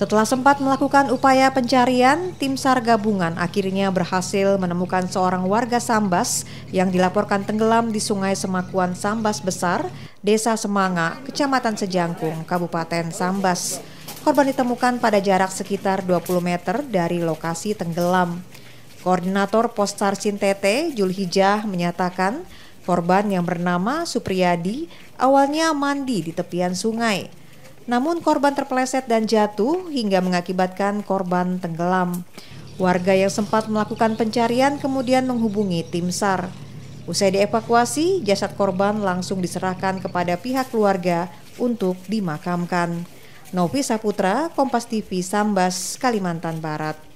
Setelah sempat melakukan upaya pencarian, tim SAR gabungan akhirnya berhasil menemukan seorang warga Sambas yang dilaporkan tenggelam di Sungai Semakuan Sambas Besar, Desa Semanga, Kecamatan Sejangkung, Kabupaten Sambas. Korban ditemukan pada jarak sekitar 20 meter dari lokasi tenggelam. Koordinator Pos SAR Sintete, Julhijah, menyatakan korban yang bernama Supriyadi awalnya mandi di tepian sungai. Namun korban terpeleset dan jatuh hingga mengakibatkan korban tenggelam. Warga yang sempat melakukan pencarian kemudian menghubungi tim SAR. Usai dievakuasi, jasad korban langsung diserahkan kepada pihak keluarga untuk dimakamkan. Novi Saputra, Kompas TV, Sambas, Kalimantan Barat.